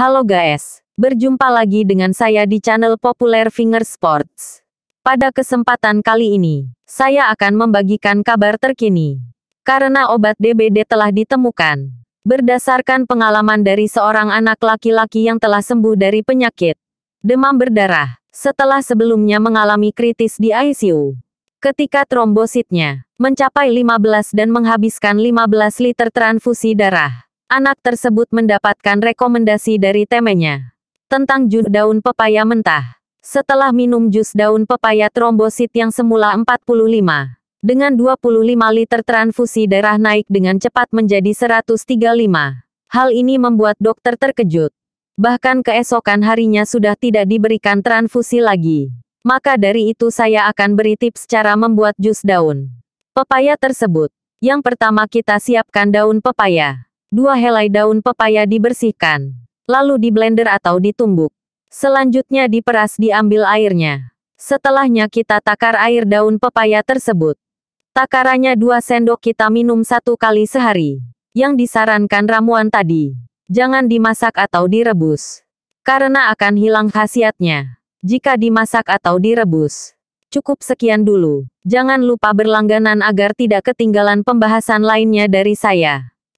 Halo guys, berjumpa lagi dengan saya di channel populer Finger Sports. Pada kesempatan kali ini, saya akan membagikan kabar terkini. Karena obat DBD telah ditemukan. Berdasarkan pengalaman dari seorang anak laki-laki yang telah sembuh dari penyakit demam berdarah, setelah sebelumnya mengalami kritis di ICU. Ketika trombositnya mencapai 15 dan menghabiskan 15 liter transfusi darah, Anak tersebut mendapatkan rekomendasi dari temennya tentang jus daun pepaya mentah. Setelah minum jus daun pepaya trombosit yang semula 45, dengan 25 liter transfusi darah naik dengan cepat menjadi 135. Hal ini membuat dokter terkejut. Bahkan keesokan harinya sudah tidak diberikan transfusi lagi. Maka dari itu saya akan beri tips cara membuat jus daun pepaya tersebut. Yang pertama kita siapkan daun pepaya. Dua helai daun pepaya dibersihkan. Lalu di blender atau ditumbuk. Selanjutnya diperas diambil airnya. Setelahnya kita takar air daun pepaya tersebut. Takarannya 2 sendok kita minum satu kali sehari. Yang disarankan ramuan tadi. Jangan dimasak atau direbus. Karena akan hilang khasiatnya. Jika dimasak atau direbus. Cukup sekian dulu. Jangan lupa berlangganan agar tidak ketinggalan pembahasan lainnya dari saya.